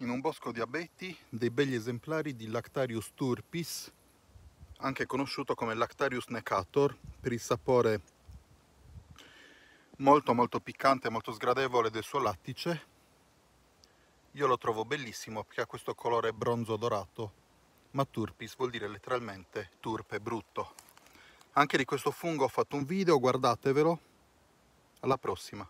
in un bosco di abeti dei begli esemplari di Lactarius turpis, anche conosciuto come Lactarius necator, per il sapore molto molto piccante e molto sgradevole del suo lattice. Io lo trovo bellissimo perché ha questo colore bronzo dorato, ma turpis vuol dire letteralmente turpe, brutto. Anche di questo fungo ho fatto un video, guardatevelo. Alla prossima!